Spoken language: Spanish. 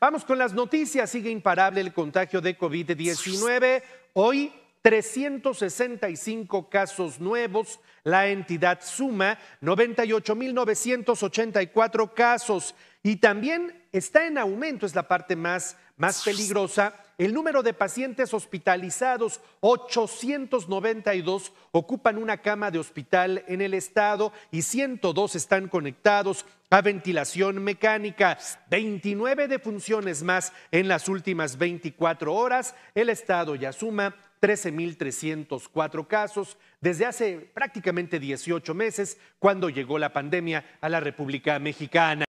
Vamos con las noticias. Sigue imparable el contagio de COVID-19. Hoy 365 casos nuevos. La entidad suma 98.984 casos y también está en aumento, es la parte más, más peligrosa, el número de pacientes hospitalizados, 892, ocupan una cama de hospital en el estado y 102 están conectados a ventilación mecánica. 29 defunciones más en las últimas 24 horas. El estado ya suma 13.304 casos desde hace prácticamente 18 meses cuando llegó la pandemia a la República Mexicana.